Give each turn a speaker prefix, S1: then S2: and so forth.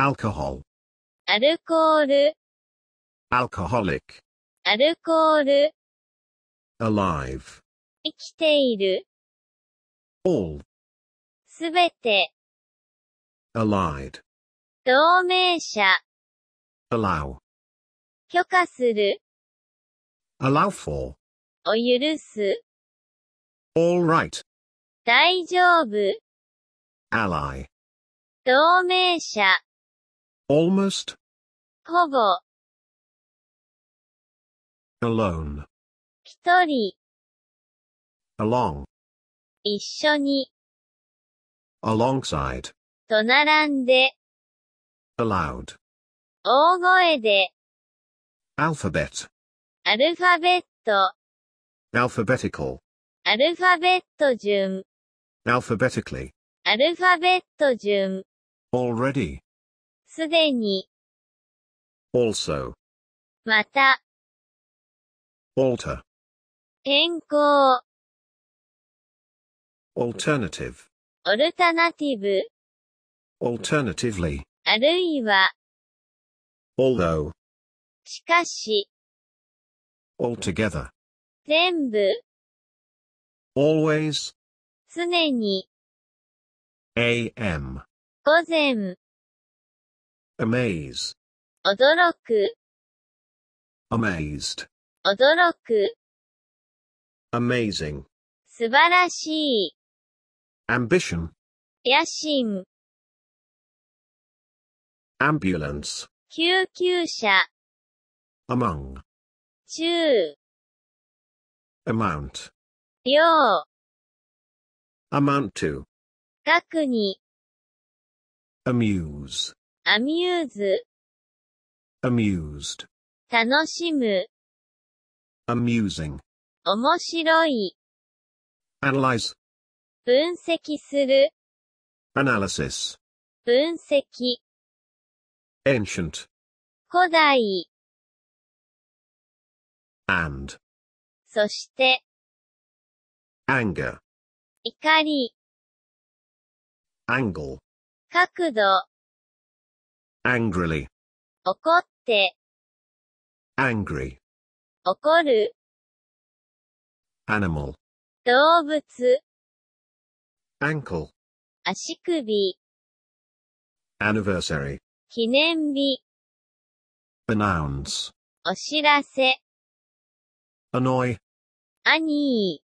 S1: alcohol
S2: アルコール
S1: alcoholic
S2: alcohol
S1: alive
S2: 生きている all すべて
S1: allied
S2: 同盟者 allow 許可する allow for を許す
S1: all right
S2: 大丈夫 ally 同盟者
S1: Almost. ほぼ。alone.
S2: 一人。along. 一緒に。
S1: alongside.
S2: と並んで。allowed. 大声で。
S1: alphabet.
S2: アルファベット。
S1: alphabetical.
S2: アルファベット順。
S1: alphabetically. Already.
S2: すでに、
S1: also, また、alter,
S2: 変更、
S1: alternative,
S2: alternative.
S1: alternatively,
S2: あるいは、although, しかし、
S1: altogether, 全部、always,
S2: 常に、
S1: am,
S2: 午前、
S1: amaze,
S2: Amazing. 驚く、
S1: amazing,
S2: 素晴らしい、
S1: ambition, Ambulance.
S2: 救急車、among, 中、
S1: amount, Amount to, Amuse.
S2: amuse,
S1: amused,
S2: 楽しむ、
S1: amusing,
S2: 面白い、analyze, 分析する、
S1: analysis,
S2: 分析、
S1: ancient,
S2: 古代、and, そして、anger, 怒り、angle, 角度、angrily 怒って
S1: angry
S2: 怒る animal 動物 ankle 足首
S1: anniversary
S2: 記念日
S1: announce
S2: お知らせ annoy 兄